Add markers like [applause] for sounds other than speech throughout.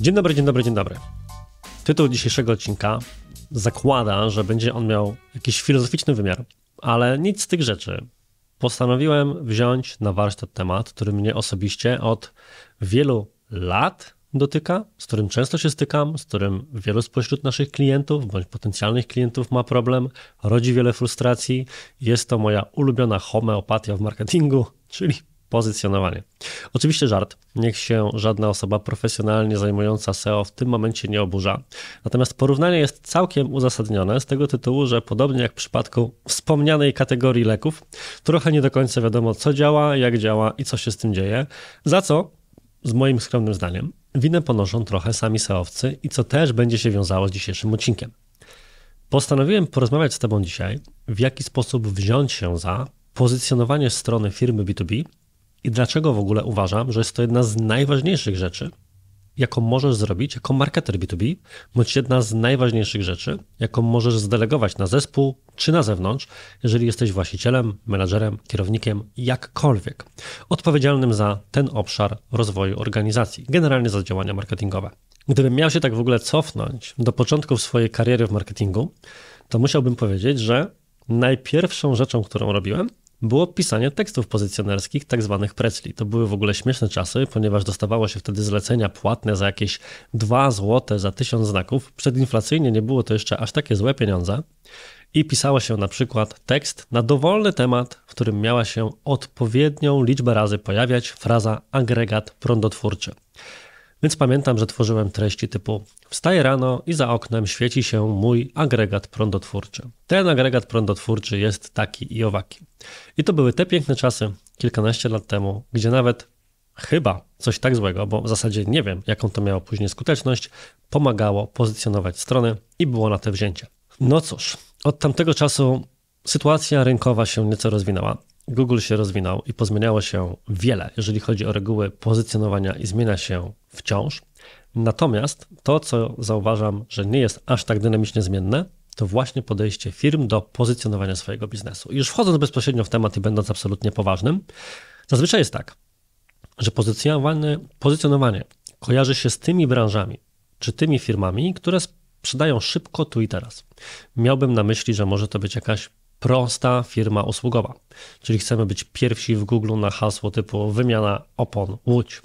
Dzień dobry, dzień dobry, dzień dobry. Tytuł dzisiejszego odcinka zakłada, że będzie on miał jakiś filozoficzny wymiar, ale nic z tych rzeczy. Postanowiłem wziąć na warsztat temat, który mnie osobiście od wielu lat dotyka, z którym często się stykam, z którym wielu spośród naszych klientów bądź potencjalnych klientów ma problem, rodzi wiele frustracji. Jest to moja ulubiona homeopatia w marketingu, [laughs] czyli pozycjonowanie. Oczywiście żart. Niech się żadna osoba profesjonalnie zajmująca SEO w tym momencie nie oburza. Natomiast porównanie jest całkiem uzasadnione z tego tytułu, że podobnie jak w przypadku wspomnianej kategorii leków, trochę nie do końca wiadomo, co działa, jak działa i co się z tym dzieje, za co, z moim skromnym zdaniem, winę ponoszą trochę sami SEOwcy i co też będzie się wiązało z dzisiejszym odcinkiem. Postanowiłem porozmawiać z Tobą dzisiaj, w jaki sposób wziąć się za pozycjonowanie strony firmy B2B i dlaczego w ogóle uważam, że jest to jedna z najważniejszych rzeczy, jaką możesz zrobić jako marketer B2B, bądź jedna z najważniejszych rzeczy, jaką możesz zdelegować na zespół czy na zewnątrz, jeżeli jesteś właścicielem, menadżerem, kierownikiem, jakkolwiek, odpowiedzialnym za ten obszar rozwoju organizacji, generalnie za działania marketingowe. Gdybym miał się tak w ogóle cofnąć do początków swojej kariery w marketingu, to musiałbym powiedzieć, że najpierwszą rzeczą, którą robiłem, było pisanie tekstów pozycjonerskich, tak zwanych precli. To były w ogóle śmieszne czasy, ponieważ dostawało się wtedy zlecenia płatne za jakieś 2 zł za 1000 znaków. Przedinflacyjnie nie było to jeszcze aż takie złe pieniądze. I pisało się na przykład tekst na dowolny temat, w którym miała się odpowiednią liczbę razy pojawiać fraza agregat prądotwórczy. Więc pamiętam, że tworzyłem treści typu wstaję rano i za oknem świeci się mój agregat prądotwórczy. Ten agregat prądotwórczy jest taki i owaki. I to były te piękne czasy kilkanaście lat temu, gdzie nawet chyba coś tak złego, bo w zasadzie nie wiem, jaką to miało później skuteczność, pomagało pozycjonować strony i było na te wzięcie. No cóż, od tamtego czasu sytuacja rynkowa się nieco rozwinęła. Google się rozwinął i pozmieniało się wiele, jeżeli chodzi o reguły pozycjonowania i zmienia się wciąż. Natomiast to, co zauważam, że nie jest aż tak dynamicznie zmienne, to właśnie podejście firm do pozycjonowania swojego biznesu. I już wchodząc bezpośrednio w temat i będąc absolutnie poważnym, zazwyczaj jest tak, że pozycjonowanie, pozycjonowanie kojarzy się z tymi branżami czy tymi firmami, które sprzedają szybko tu i teraz. Miałbym na myśli, że może to być jakaś prosta firma usługowa. Czyli chcemy być pierwsi w Google na hasło typu wymiana opon łódź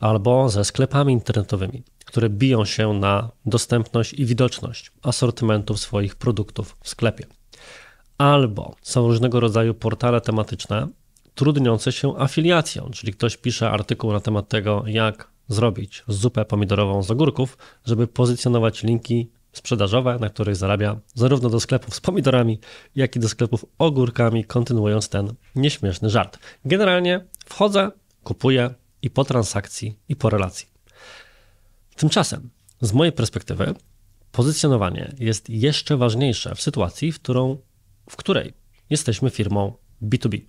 albo ze sklepami internetowymi, które biją się na dostępność i widoczność asortymentów swoich produktów w sklepie. Albo są różnego rodzaju portale tematyczne trudniące się afiliacją, czyli ktoś pisze artykuł na temat tego, jak zrobić zupę pomidorową z ogórków, żeby pozycjonować linki sprzedażowe, na których zarabia zarówno do sklepów z pomidorami, jak i do sklepów ogórkami, kontynuując ten nieśmieszny żart. Generalnie wchodzę, kupuję i po transakcji, i po relacji. Tymczasem, z mojej perspektywy, pozycjonowanie jest jeszcze ważniejsze w sytuacji, w, którą, w której jesteśmy firmą B2B.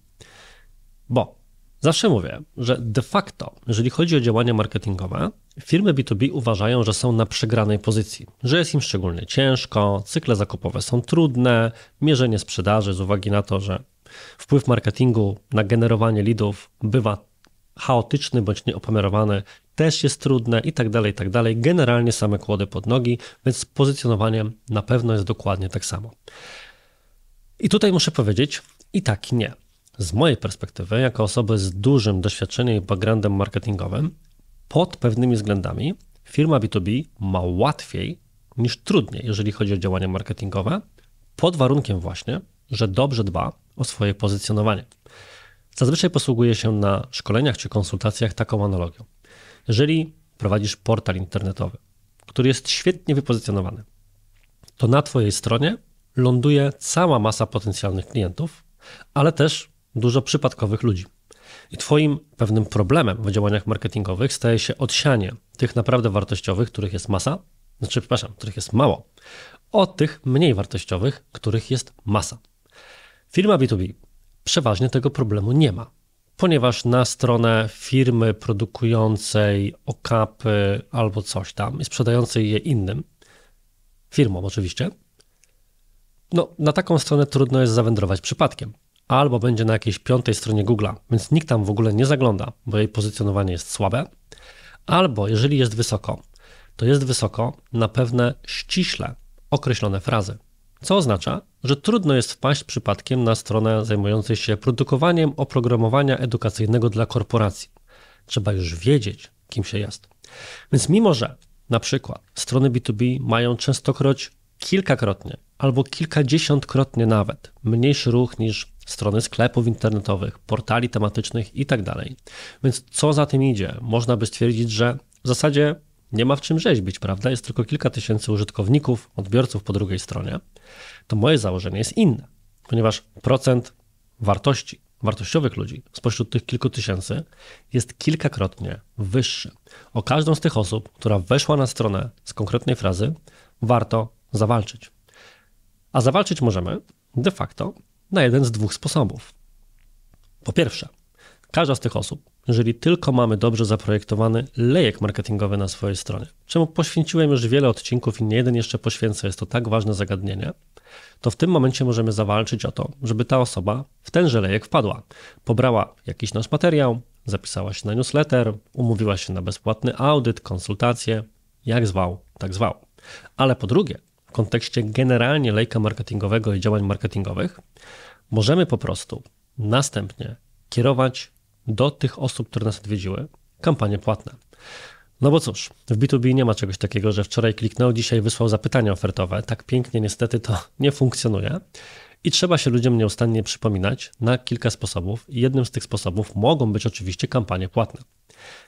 Bo zawsze mówię, że de facto, jeżeli chodzi o działania marketingowe, Firmy B2B uważają, że są na przegranej pozycji, że jest im szczególnie ciężko, cykle zakupowe są trudne, mierzenie sprzedaży z uwagi na to, że wpływ marketingu na generowanie lidów bywa chaotyczny bądź nieopamerowany, też jest trudne i tak dalej, tak dalej. Generalnie same kłody pod nogi, więc z pozycjonowaniem na pewno jest dokładnie tak samo. I tutaj muszę powiedzieć i tak i nie. Z mojej perspektywy, jako osoby z dużym doświadczeniem i backgroundem marketingowym, pod pewnymi względami firma B2B ma łatwiej niż trudniej, jeżeli chodzi o działania marketingowe, pod warunkiem właśnie, że dobrze dba o swoje pozycjonowanie. Zazwyczaj posługuje się na szkoleniach czy konsultacjach taką analogią. Jeżeli prowadzisz portal internetowy, który jest świetnie wypozycjonowany, to na Twojej stronie ląduje cała masa potencjalnych klientów, ale też dużo przypadkowych ludzi. I Twoim pewnym problemem w działaniach marketingowych staje się odsianie tych naprawdę wartościowych, których jest masa, znaczy, przepraszam, których jest mało, od tych mniej wartościowych, których jest masa. Firma B2B przeważnie tego problemu nie ma, ponieważ na stronę firmy produkującej okapy albo coś tam i sprzedającej je innym, firmom oczywiście, no, na taką stronę trudno jest zawędrować przypadkiem albo będzie na jakiejś piątej stronie Google'a, więc nikt tam w ogóle nie zagląda, bo jej pozycjonowanie jest słabe, albo jeżeli jest wysoko, to jest wysoko na pewne ściśle określone frazy, co oznacza, że trudno jest wpaść przypadkiem na stronę zajmującej się produkowaniem oprogramowania edukacyjnego dla korporacji. Trzeba już wiedzieć, kim się jest. Więc mimo, że na przykład strony B2B mają częstokroć kilkakrotnie albo kilkadziesiątkrotnie nawet mniejszy ruch niż strony sklepów internetowych, portali tematycznych itd. Tak Więc co za tym idzie? Można by stwierdzić, że w zasadzie nie ma w czym rzeźbić, prawda? Jest tylko kilka tysięcy użytkowników, odbiorców po drugiej stronie. To moje założenie jest inne, ponieważ procent wartości, wartościowych ludzi spośród tych kilku tysięcy jest kilkakrotnie wyższy. O każdą z tych osób, która weszła na stronę z konkretnej frazy, warto zawalczyć. A zawalczyć możemy de facto na jeden z dwóch sposobów. Po pierwsze, każda z tych osób, jeżeli tylko mamy dobrze zaprojektowany lejek marketingowy na swojej stronie, czemu poświęciłem już wiele odcinków i nie jeden jeszcze poświęcę, jest to tak ważne zagadnienie, to w tym momencie możemy zawalczyć o to, żeby ta osoba w tenże lejek wpadła, pobrała jakiś nasz materiał, zapisała się na newsletter, umówiła się na bezpłatny audyt, konsultacje, jak zwał, tak zwał. Ale po drugie, w kontekście generalnie lejka marketingowego i działań marketingowych, możemy po prostu następnie kierować do tych osób, które nas odwiedziły, kampanie płatne. No bo cóż, w B2B nie ma czegoś takiego, że wczoraj kliknął, dzisiaj wysłał zapytania ofertowe. Tak pięknie niestety to [laughs] nie funkcjonuje. I trzeba się ludziom nieustannie przypominać na kilka sposobów. I jednym z tych sposobów mogą być oczywiście kampanie płatne.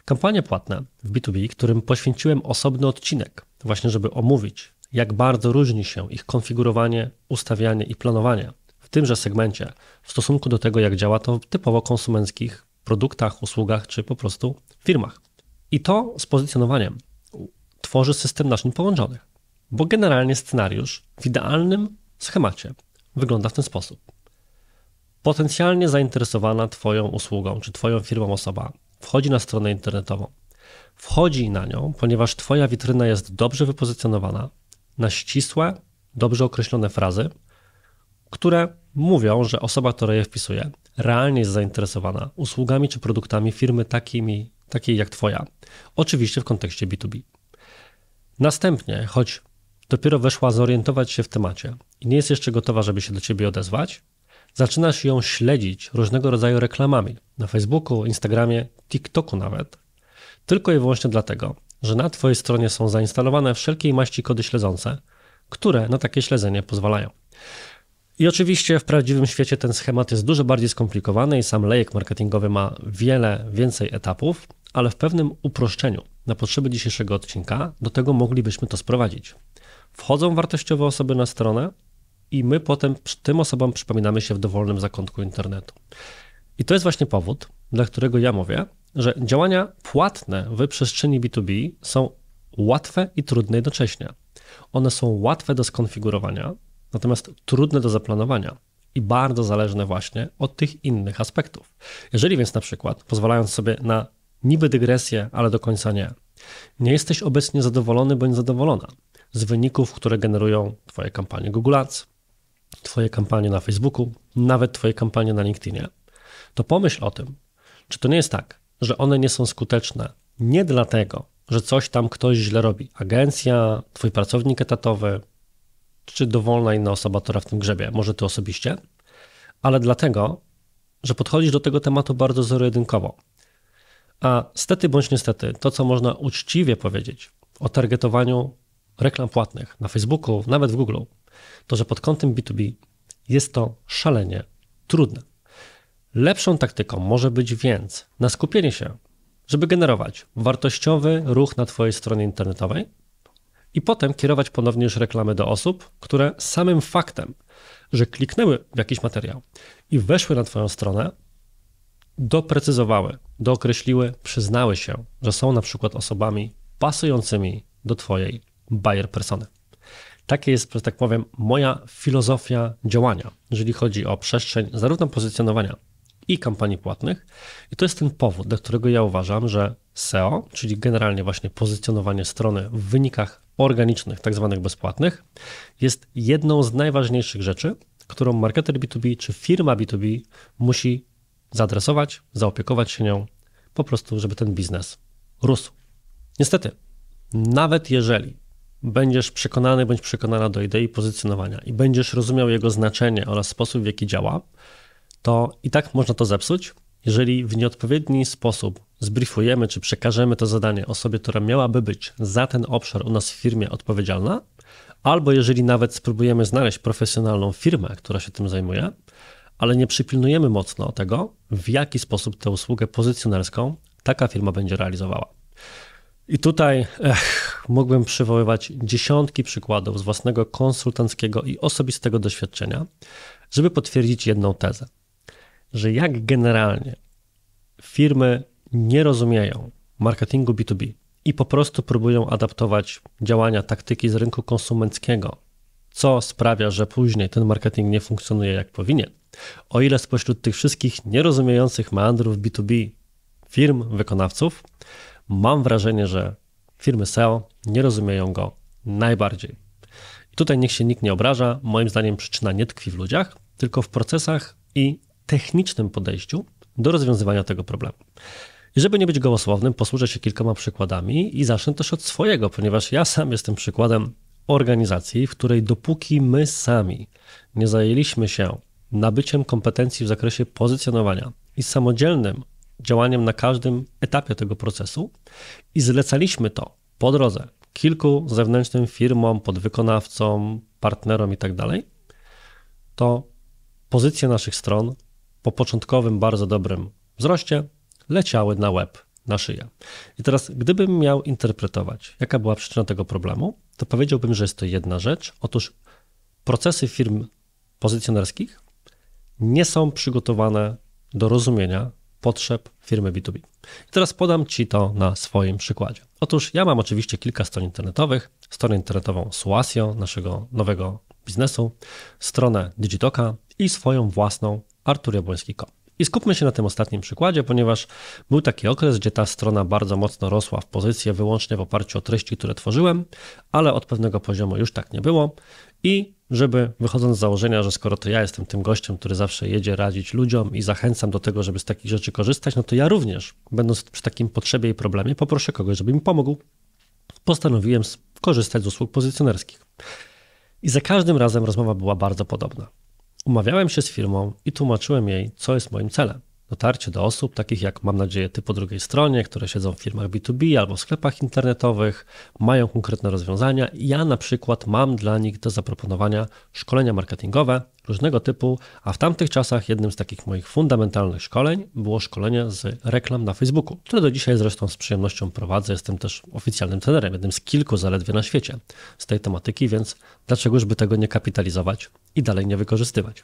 Kampanie płatne w B2B, którym poświęciłem osobny odcinek, właśnie żeby omówić jak bardzo różni się ich konfigurowanie, ustawianie i planowanie w tymże segmencie w stosunku do tego, jak działa to w typowo konsumenckich produktach, usługach czy po prostu firmach. I to z pozycjonowaniem tworzy system naczyń połączonych, bo generalnie scenariusz w idealnym schemacie wygląda w ten sposób. Potencjalnie zainteresowana Twoją usługą czy Twoją firmą osoba wchodzi na stronę internetową. Wchodzi na nią, ponieważ Twoja witryna jest dobrze wypozycjonowana, na ścisłe, dobrze określone frazy, które mówią, że osoba, która je wpisuje, realnie jest zainteresowana usługami czy produktami firmy takimi, takiej jak Twoja. Oczywiście w kontekście B2B. Następnie, choć dopiero weszła zorientować się w temacie i nie jest jeszcze gotowa, żeby się do Ciebie odezwać, zaczynasz ją śledzić różnego rodzaju reklamami na Facebooku, Instagramie, TikToku nawet, tylko i wyłącznie dlatego, że na Twojej stronie są zainstalowane wszelkiej maści kody śledzące, które na takie śledzenie pozwalają. I oczywiście w prawdziwym świecie ten schemat jest dużo bardziej skomplikowany i sam lejek marketingowy ma wiele więcej etapów, ale w pewnym uproszczeniu na potrzeby dzisiejszego odcinka do tego moglibyśmy to sprowadzić. Wchodzą wartościowe osoby na stronę i my potem tym osobom przypominamy się w dowolnym zakątku internetu. I to jest właśnie powód, dla którego ja mówię, że działania płatne w przestrzeni B2B są łatwe i trudne jednocześnie. One są łatwe do skonfigurowania, natomiast trudne do zaplanowania i bardzo zależne właśnie od tych innych aspektów. Jeżeli więc na przykład, pozwalając sobie na niby dygresję, ale do końca nie, nie jesteś obecnie zadowolony bądź zadowolona z wyników, które generują Twoje kampanie Google Ads, Twoje kampanie na Facebooku, nawet Twoje kampanie na LinkedInie, to pomyśl o tym, czy to nie jest tak, że one nie są skuteczne nie dlatego, że coś tam ktoś źle robi. Agencja, twój pracownik etatowy, czy dowolna inna osoba, która w tym grzebie, może ty osobiście, ale dlatego, że podchodzisz do tego tematu bardzo zero-jedynkowo. A stety bądź niestety, to co można uczciwie powiedzieć o targetowaniu reklam płatnych na Facebooku, nawet w Google, to że pod kątem B2B jest to szalenie trudne. Lepszą taktyką może być więc na skupienie się, żeby generować wartościowy ruch na Twojej stronie internetowej i potem kierować ponownie już reklamy do osób, które samym faktem, że kliknęły w jakiś materiał i weszły na Twoją stronę, doprecyzowały, dookreśliły, przyznały się, że są na przykład osobami pasującymi do Twojej buyer persony. Takie jest, że tak powiem, moja filozofia działania, jeżeli chodzi o przestrzeń zarówno pozycjonowania i kampanii płatnych. I to jest ten powód, dla którego ja uważam, że SEO, czyli generalnie właśnie pozycjonowanie strony w wynikach organicznych, tak zwanych bezpłatnych, jest jedną z najważniejszych rzeczy, którą marketer B2B czy firma B2B musi zaadresować, zaopiekować się nią, po prostu, żeby ten biznes rósł. Niestety, nawet jeżeli będziesz przekonany bądź przekonana do idei pozycjonowania i będziesz rozumiał jego znaczenie oraz sposób, w jaki działa, to i tak można to zepsuć, jeżeli w nieodpowiedni sposób zbriefujemy czy przekażemy to zadanie osobie, która miałaby być za ten obszar u nas w firmie odpowiedzialna, albo jeżeli nawet spróbujemy znaleźć profesjonalną firmę, która się tym zajmuje, ale nie przypilnujemy mocno tego, w jaki sposób tę usługę pozycjonerską taka firma będzie realizowała. I tutaj ech, mógłbym przywoływać dziesiątki przykładów z własnego konsultanckiego i osobistego doświadczenia, żeby potwierdzić jedną tezę że jak generalnie firmy nie rozumieją marketingu B2B i po prostu próbują adaptować działania, taktyki z rynku konsumenckiego, co sprawia, że później ten marketing nie funkcjonuje jak powinien. O ile spośród tych wszystkich nierozumiejących meandrów B2B firm, wykonawców, mam wrażenie, że firmy SEO nie rozumieją go najbardziej. I tutaj niech się nikt nie obraża. Moim zdaniem przyczyna nie tkwi w ludziach, tylko w procesach i technicznym podejściu do rozwiązywania tego problemu. I żeby nie być gołosłownym, posłużę się kilkoma przykładami i zacznę też od swojego, ponieważ ja sam jestem przykładem organizacji, w której dopóki my sami nie zajęliśmy się nabyciem kompetencji w zakresie pozycjonowania i samodzielnym działaniem na każdym etapie tego procesu i zlecaliśmy to po drodze kilku zewnętrznym firmom, podwykonawcom, partnerom itd., tak to pozycje naszych stron po początkowym bardzo dobrym wzroście leciały na łeb, na szyję. I teraz, gdybym miał interpretować, jaka była przyczyna tego problemu, to powiedziałbym, że jest to jedna rzecz. Otóż procesy firm pozycjonerskich nie są przygotowane do rozumienia potrzeb firmy B2B. I teraz podam Ci to na swoim przykładzie. Otóż ja mam oczywiście kilka stron internetowych. Stronę internetową Suasio, naszego nowego biznesu, stronę Digitoka i swoją własną arturjabolski.com. I skupmy się na tym ostatnim przykładzie, ponieważ był taki okres, gdzie ta strona bardzo mocno rosła w pozycję wyłącznie w oparciu o treści, które tworzyłem, ale od pewnego poziomu już tak nie było. I żeby wychodząc z założenia, że skoro to ja jestem tym gościem, który zawsze jedzie radzić ludziom i zachęcam do tego, żeby z takich rzeczy korzystać, no to ja również, będąc przy takim potrzebie i problemie, poproszę kogoś, żeby mi pomógł. Postanowiłem korzystać z usług pozycjonerskich. I za każdym razem rozmowa była bardzo podobna. Umawiałem się z firmą i tłumaczyłem jej, co jest moim celem dotarcie do osób takich jak, mam nadzieję, ty po drugiej stronie, które siedzą w firmach B2B albo w sklepach internetowych, mają konkretne rozwiązania. Ja na przykład mam dla nich do zaproponowania szkolenia marketingowe różnego typu, a w tamtych czasach jednym z takich moich fundamentalnych szkoleń było szkolenie z reklam na Facebooku, które do dzisiaj zresztą z przyjemnością prowadzę. Jestem też oficjalnym trenerem, jednym z kilku zaledwie na świecie z tej tematyki, więc dlaczegoż by tego nie kapitalizować i dalej nie wykorzystywać?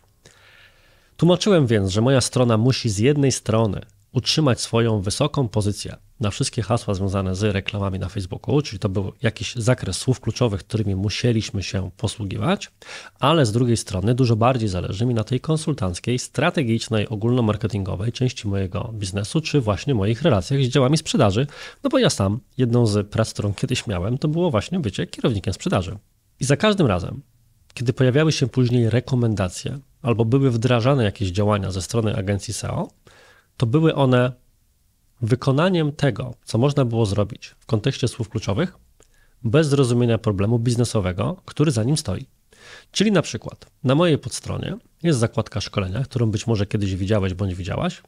Tłumaczyłem więc, że moja strona musi z jednej strony utrzymać swoją wysoką pozycję na wszystkie hasła związane z reklamami na Facebooku, czyli to był jakiś zakres słów kluczowych, którymi musieliśmy się posługiwać, ale z drugiej strony dużo bardziej zależy mi na tej konsultanckiej, strategicznej, ogólnomarketingowej części mojego biznesu, czy właśnie moich relacjach z działami sprzedaży, no bo ja sam jedną z prac, którą kiedyś miałem, to było właśnie bycie kierownikiem sprzedaży. I za każdym razem, kiedy pojawiały się później rekomendacje albo były wdrażane jakieś działania ze strony agencji SEO, to były one wykonaniem tego, co można było zrobić w kontekście słów kluczowych, bez zrozumienia problemu biznesowego, który za nim stoi. Czyli na przykład na mojej podstronie jest zakładka szkolenia, którą być może kiedyś widziałeś bądź widziałaś,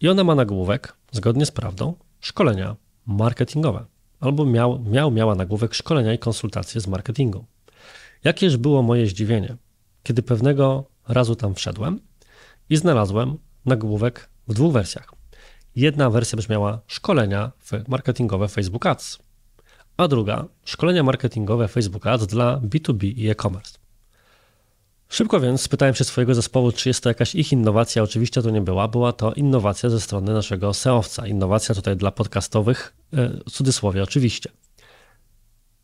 i ona ma nagłówek, zgodnie z prawdą, szkolenia marketingowe. Albo miał, miał miała nagłówek szkolenia i konsultacje z marketingu. Jakież było moje zdziwienie, kiedy pewnego razu tam wszedłem i znalazłem nagłówek w dwóch wersjach. Jedna wersja brzmiała szkolenia marketingowe Facebook Ads, a druga szkolenia marketingowe Facebook Ads dla B2B i e-commerce. Szybko więc spytałem się swojego zespołu, czy jest to jakaś ich innowacja. Oczywiście to nie była, była to innowacja ze strony naszego seowca. Innowacja tutaj dla podcastowych, e, w cudzysłowie oczywiście.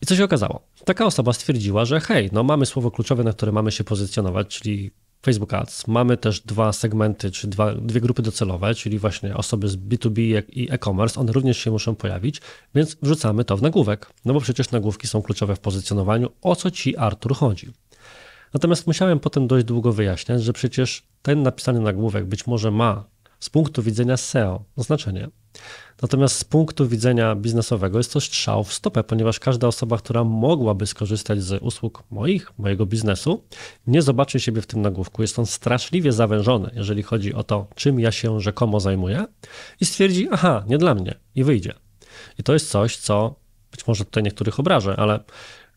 I co się okazało? Taka osoba stwierdziła, że hej, no mamy słowo kluczowe, na które mamy się pozycjonować, czyli Facebook Ads. Mamy też dwa segmenty, czy dwa, dwie grupy docelowe, czyli właśnie osoby z B2B i e-commerce. One również się muszą pojawić, więc wrzucamy to w nagłówek. No bo przecież nagłówki są kluczowe w pozycjonowaniu. O co ci, Artur, chodzi? Natomiast musiałem potem dość długo wyjaśniać, że przecież ten napisany nagłówek być może ma z punktu widzenia SEO znaczenie, Natomiast z punktu widzenia biznesowego jest to strzał w stopę, ponieważ każda osoba, która mogłaby skorzystać z usług moich, mojego biznesu, nie zobaczy siebie w tym nagłówku. Jest on straszliwie zawężony, jeżeli chodzi o to, czym ja się rzekomo zajmuję, i stwierdzi, aha, nie dla mnie, i wyjdzie. I to jest coś, co być może tutaj niektórych obrażę, ale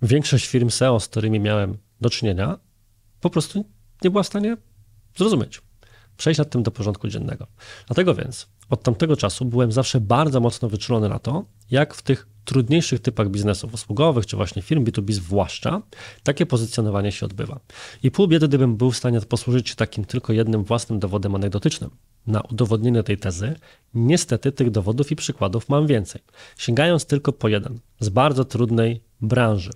większość firm SEO, z którymi miałem do czynienia, po prostu nie była w stanie zrozumieć przejść nad tym do porządku dziennego. Dlatego więc od tamtego czasu byłem zawsze bardzo mocno wyczulony na to, jak w tych trudniejszych typach biznesów usługowych, czy właśnie firm B2B zwłaszcza, takie pozycjonowanie się odbywa. I pół biedy, gdybym był w stanie posłużyć się takim tylko jednym własnym dowodem anegdotycznym. Na udowodnienie tej tezy, niestety tych dowodów i przykładów mam więcej, sięgając tylko po jeden z bardzo trudnej branży.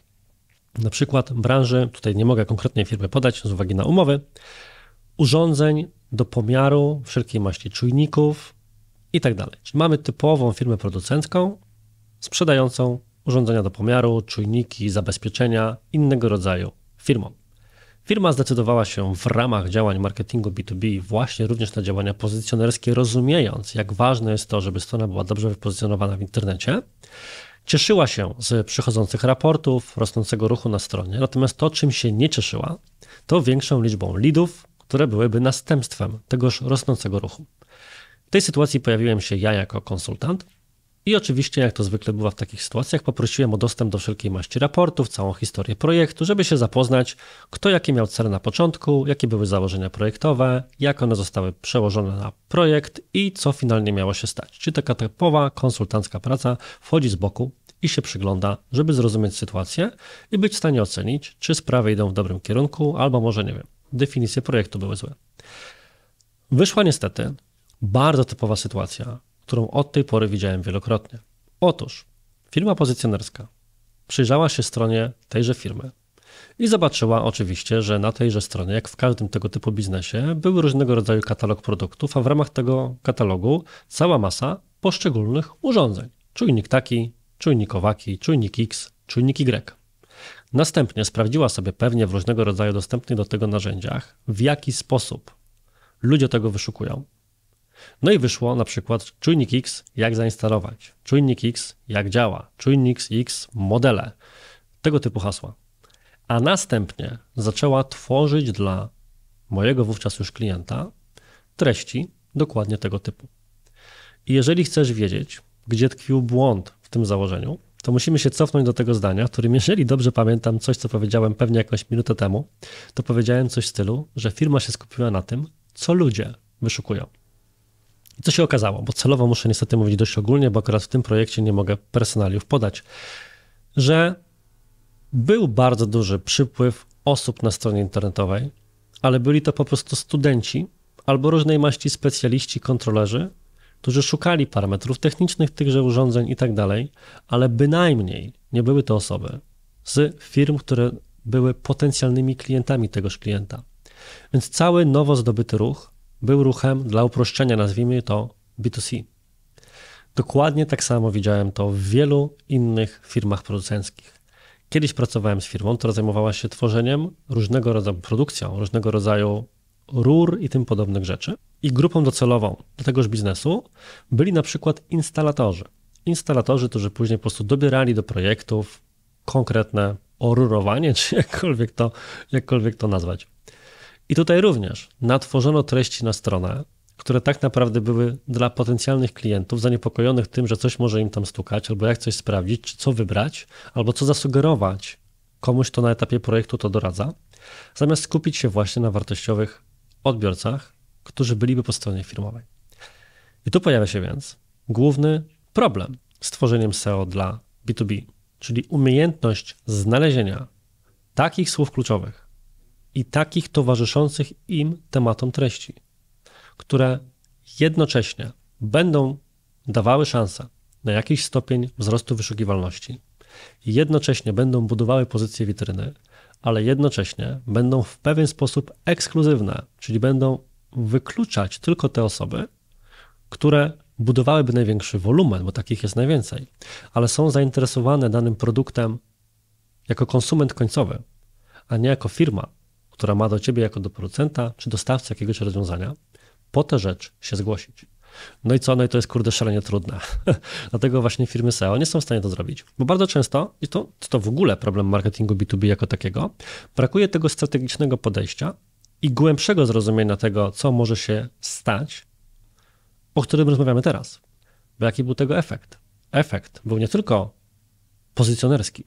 Na przykład branży, tutaj nie mogę konkretnej firmy podać z uwagi na umowy, urządzeń do pomiaru wszelkiej maści czujników itd. Tak Czyli mamy typową firmę producencką sprzedającą urządzenia do pomiaru, czujniki, zabezpieczenia innego rodzaju firmom. Firma zdecydowała się w ramach działań marketingu B2B właśnie również na działania pozycjonerskie, rozumiejąc, jak ważne jest to, żeby strona była dobrze wypozycjonowana w internecie. Cieszyła się z przychodzących raportów, rosnącego ruchu na stronie, natomiast to, czym się nie cieszyła, to większą liczbą lidów, które byłyby następstwem tegoż rosnącego ruchu. W tej sytuacji pojawiłem się ja jako konsultant i oczywiście, jak to zwykle bywa w takich sytuacjach, poprosiłem o dostęp do wszelkiej maści raportów, całą historię projektu, żeby się zapoznać, kto jakie miał cele na początku, jakie były założenia projektowe, jak one zostały przełożone na projekt i co finalnie miało się stać. Czy taka typowa konsultancka praca wchodzi z boku i się przygląda, żeby zrozumieć sytuację i być w stanie ocenić, czy sprawy idą w dobrym kierunku, albo może nie wiem, definicje projektu były złe. Wyszła niestety bardzo typowa sytuacja, którą od tej pory widziałem wielokrotnie. Otóż firma pozycjonerska przyjrzała się stronie tejże firmy i zobaczyła oczywiście, że na tejże stronie, jak w każdym tego typu biznesie, były różnego rodzaju katalog produktów, a w ramach tego katalogu cała masa poszczególnych urządzeń. Czujnik taki, czujnik owaki, czujnik X, czujnik Y. Następnie sprawdziła sobie pewnie w różnego rodzaju dostępnych do tego narzędziach, w jaki sposób ludzie tego wyszukują. No i wyszło na przykład czujnik X, jak zainstalować, czujnik X, jak działa, czujnik X, modele, tego typu hasła. A następnie zaczęła tworzyć dla mojego wówczas już klienta treści dokładnie tego typu. I jeżeli chcesz wiedzieć, gdzie tkwił błąd w tym założeniu, to musimy się cofnąć do tego zdania, w którym, jeżeli dobrze pamiętam coś, co powiedziałem pewnie jakąś minutę temu, to powiedziałem coś w stylu, że firma się skupiła na tym, co ludzie wyszukują. I co się okazało, bo celowo muszę niestety mówić dość ogólnie, bo akurat w tym projekcie nie mogę personaliów podać, że był bardzo duży przypływ osób na stronie internetowej, ale byli to po prostu studenci albo różnej maści specjaliści, kontrolerzy, którzy szukali parametrów technicznych tychże urządzeń i tak dalej, ale bynajmniej nie były to osoby z firm, które były potencjalnymi klientami tegoż klienta. Więc cały nowo zdobyty ruch był ruchem dla uproszczenia, nazwijmy to B2C. Dokładnie tak samo widziałem to w wielu innych firmach producenckich. Kiedyś pracowałem z firmą, która zajmowała się tworzeniem różnego rodzaju produkcją, różnego rodzaju rur i tym podobnych rzeczy. I grupą docelową do tegoż biznesu byli na przykład instalatorzy. Instalatorzy, którzy później po prostu dobierali do projektów konkretne orurowanie, [laughs] czy jakkolwiek to, jakkolwiek to nazwać. I tutaj również natworzono treści na stronę, które tak naprawdę były dla potencjalnych klientów zaniepokojonych tym, że coś może im tam stukać, albo jak coś sprawdzić, czy co wybrać, albo co zasugerować komuś, kto na etapie projektu to doradza, zamiast skupić się właśnie na wartościowych odbiorcach, którzy byliby po stronie firmowej. I tu pojawia się więc główny problem z tworzeniem SEO dla B2B, czyli umiejętność znalezienia takich słów kluczowych i takich towarzyszących im tematom treści, które jednocześnie będą dawały szansę na jakiś stopień wzrostu wyszukiwalności, jednocześnie będą budowały pozycję witryny, ale jednocześnie będą w pewien sposób ekskluzywne, czyli będą wykluczać tylko te osoby, które budowałyby największy wolumen, bo takich jest najwięcej, ale są zainteresowane danym produktem jako konsument końcowy, a nie jako firma, która ma do ciebie jako do producenta czy dostawcy jakiegoś rozwiązania, po tę rzecz się zgłosić. No i co? No i to jest kurde szalenie trudne. [laughs] Dlatego właśnie firmy SEO nie są w stanie to zrobić. Bo bardzo często, i to, to w ogóle problem marketingu B2B jako takiego, brakuje tego strategicznego podejścia i głębszego zrozumienia tego, co może się stać, o którym rozmawiamy teraz. Bo jaki był tego efekt? Efekt był nie tylko pozycjonerski.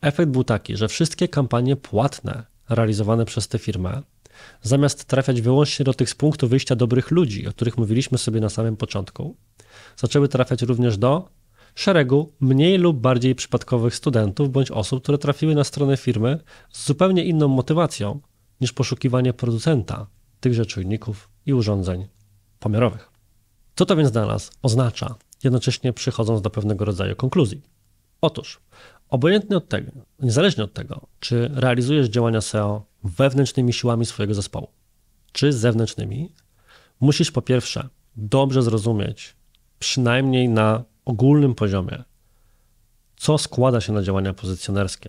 Efekt był taki, że wszystkie kampanie płatne realizowane przez tę firmę zamiast trafiać wyłącznie do tych z punktu wyjścia dobrych ludzi, o których mówiliśmy sobie na samym początku, zaczęły trafiać również do szeregu mniej lub bardziej przypadkowych studentów bądź osób, które trafiły na stronę firmy z zupełnie inną motywacją niż poszukiwanie producenta tychże czujników i urządzeń pomiarowych. Co to więc dla nas oznacza, jednocześnie przychodząc do pewnego rodzaju konkluzji? Otóż Obojętnie od tego, niezależnie od tego, czy realizujesz działania SEO wewnętrznymi siłami swojego zespołu, czy zewnętrznymi, musisz po pierwsze dobrze zrozumieć, przynajmniej na ogólnym poziomie, co składa się na działania pozycjonerskie.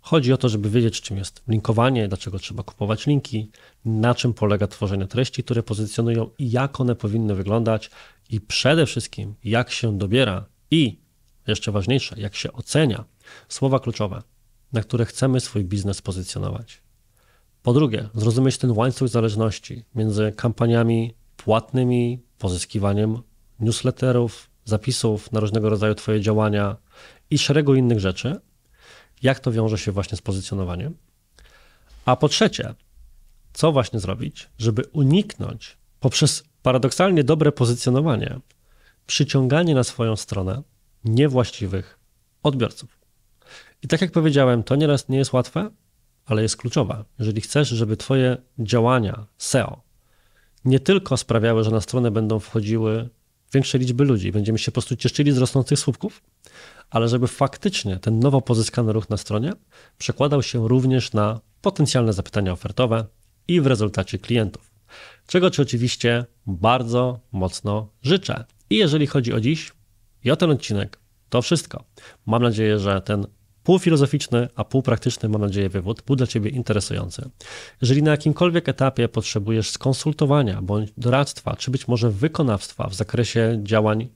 Chodzi o to, żeby wiedzieć, czym jest linkowanie, dlaczego trzeba kupować linki, na czym polega tworzenie treści, które pozycjonują i jak one powinny wyglądać, i przede wszystkim jak się dobiera i jeszcze ważniejsze, jak się ocenia Słowa kluczowe, na które chcemy swój biznes pozycjonować. Po drugie, zrozumieć ten łańcuch zależności między kampaniami płatnymi, pozyskiwaniem newsletterów, zapisów na różnego rodzaju Twoje działania i szeregu innych rzeczy, jak to wiąże się właśnie z pozycjonowaniem. A po trzecie, co właśnie zrobić, żeby uniknąć poprzez paradoksalnie dobre pozycjonowanie przyciąganie na swoją stronę niewłaściwych odbiorców. I tak jak powiedziałem, to nieraz nie jest łatwe, ale jest kluczowa. Jeżeli chcesz, żeby Twoje działania SEO nie tylko sprawiały, że na stronę będą wchodziły większej liczby ludzi, będziemy się po prostu cieszyli z rosnących słupków, ale żeby faktycznie ten nowo pozyskany ruch na stronie przekładał się również na potencjalne zapytania ofertowe i w rezultacie klientów. Czego Ci oczywiście bardzo mocno życzę. I jeżeli chodzi o dziś i o ten odcinek, to wszystko. Mam nadzieję, że ten Pół filozoficzny, a pół praktyczny mam nadzieję, wywód był dla Ciebie interesujący. Jeżeli na jakimkolwiek etapie potrzebujesz skonsultowania bądź doradztwa, czy być może wykonawstwa w zakresie działań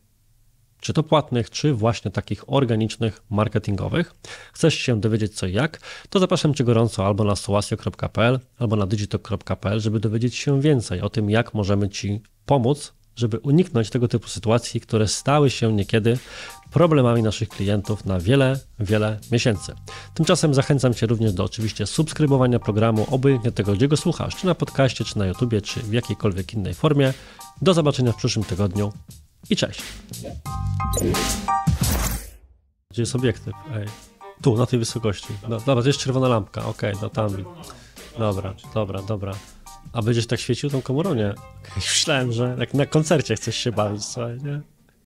czy to płatnych, czy właśnie takich organicznych, marketingowych. Chcesz się dowiedzieć co i jak, to zapraszam Cię gorąco albo na sołasio.pl, albo na digito.pl, żeby dowiedzieć się więcej o tym, jak możemy Ci pomóc żeby uniknąć tego typu sytuacji, które stały się niekiedy problemami naszych klientów na wiele, wiele miesięcy. Tymczasem zachęcam Cię również do oczywiście subskrybowania programu, obojętnie tego, gdzie go słuchasz, czy na podcaście, czy na YouTubie, czy w jakiejkolwiek innej formie. Do zobaczenia w przyszłym tygodniu i cześć! Gdzie jest obiektyw? Ej. Tu, na tej wysokości. No, dobra, to jest czerwona lampka, okej, okay, no tam. Dobra, dobra, dobra. A będziesz tak świecił tą komorą? Nie. [laughs] Myślałem, że jak na koncercie chcesz się bawić, co, nie?